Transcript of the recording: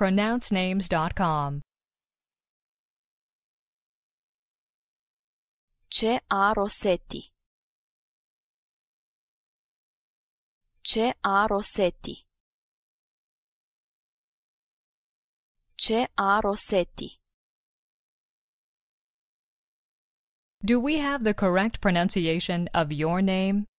pronouncenames.com. C A a Rossetti? Ce a Rossetti? Ce Rossetti? Do we have the correct pronunciation of your name?